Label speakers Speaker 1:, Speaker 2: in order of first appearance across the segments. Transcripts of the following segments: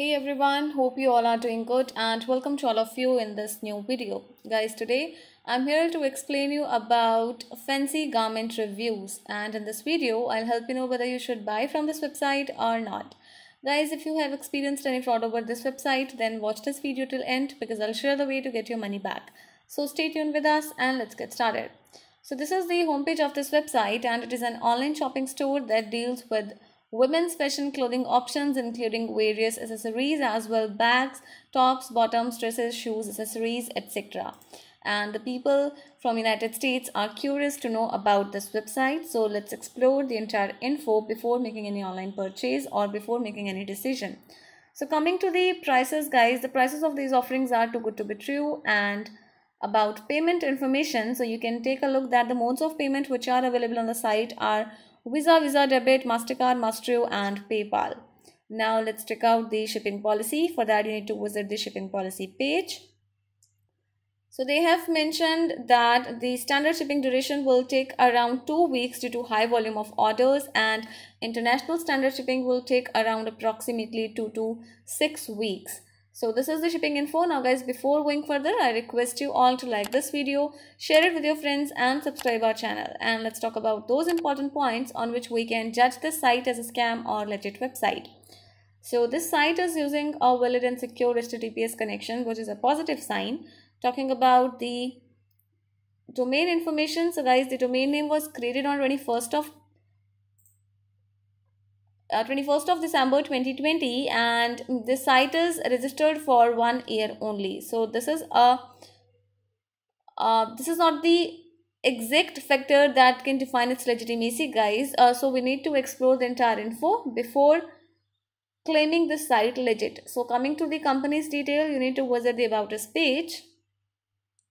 Speaker 1: hey everyone hope you all are doing good and welcome to all of you in this new video guys today i'm here to explain you about fancy garment reviews and in this video i'll help you know whether you should buy from this website or not guys if you have experienced any fraud over this website then watch this video till end because i'll share the way to get your money back so stay tuned with us and let's get started so this is the homepage of this website and it is an online shopping store that deals with Women's fashion clothing options including various accessories as well bags, tops, bottoms, dresses, shoes, accessories, etc. And the people from United States are curious to know about this website. So let's explore the entire info before making any online purchase or before making any decision. So coming to the prices guys, the prices of these offerings are too good to be true and about payment information. So you can take a look that the modes of payment which are available on the site are Visa, Visa Debit, MasterCard, Mastereo and PayPal. Now let's check out the shipping policy. For that you need to visit the shipping policy page. So they have mentioned that the standard shipping duration will take around 2 weeks due to high volume of orders and international standard shipping will take around approximately 2 to 6 weeks. So this is the shipping info. Now guys, before going further, I request you all to like this video, share it with your friends and subscribe our channel. And let's talk about those important points on which we can judge this site as a scam or legit website. So this site is using a valid and secure HTTPS connection, which is a positive sign. Talking about the domain information. So guys, the domain name was created on 21st of uh, 21st of December 2020 and the site is registered for one year only. So this is a uh, this is not the exact factor that can define its legitimacy guys. Uh, so we need to explore the entire info before claiming the site legit. So coming to the company's detail you need to visit the about us page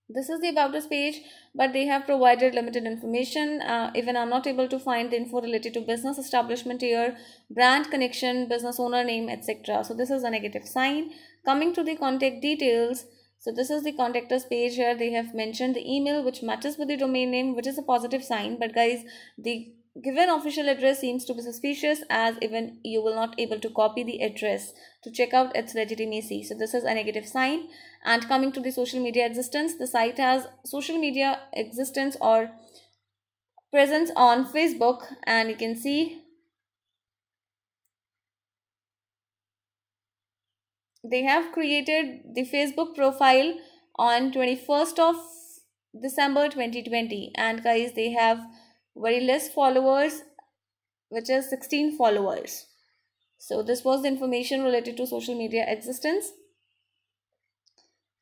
Speaker 1: this is the about us page but they have provided limited information uh, even i'm not able to find the info related to business establishment year brand connection business owner name etc so this is a negative sign coming to the contact details so this is the contact us page here they have mentioned the email which matches with the domain name which is a positive sign but guys the given official address seems to be suspicious as even you will not able to copy the address to check out its legitimacy so this is a negative sign and coming to the social media existence, the site has social media existence or presence on Facebook and you can see they have created the Facebook profile on 21st of December 2020 and guys they have very less followers which is 16 followers. So this was the information related to social media existence.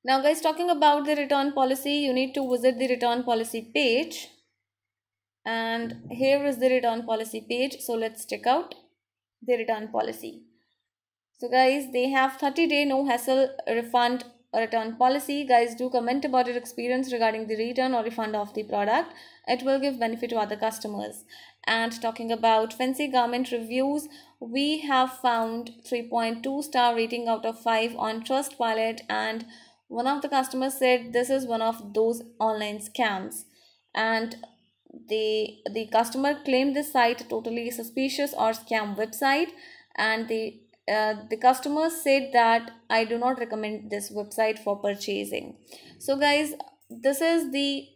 Speaker 1: Now guys, talking about the return policy, you need to visit the return policy page. And here is the return policy page. So let's check out the return policy. So guys, they have 30 day no hassle refund return policy. Guys, do comment about your experience regarding the return or refund of the product. It will give benefit to other customers. And talking about fancy garment reviews, we have found 3.2 star rating out of 5 on Trustpilot and one of the customers said this is one of those online scams and the the customer claimed this site totally suspicious or scam website and the uh, the customer said that i do not recommend this website for purchasing so guys this is the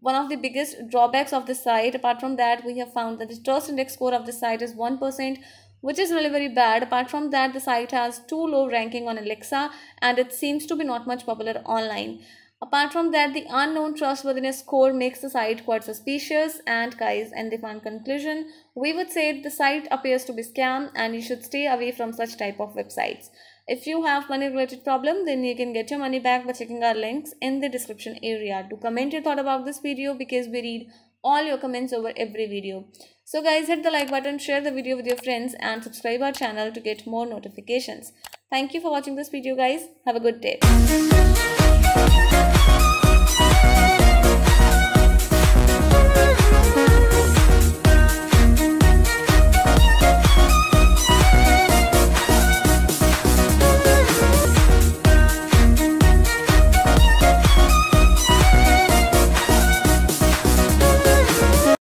Speaker 1: one of the biggest drawbacks of the site apart from that we have found that the trust index score of the site is 1% which is really very bad. Apart from that, the site has too low ranking on Alexa and it seems to be not much popular online. Apart from that, the unknown trustworthiness score makes the site quite suspicious. And guys, in the fun conclusion, we would say the site appears to be scam and you should stay away from such type of websites. If you have money related problem, then you can get your money back by checking our links in the description area. Do comment your thought about this video because we read all your comments over every video. So guys, hit the like button, share the video with your friends and subscribe our channel to get more notifications. Thank you for watching this video guys. Have a good day.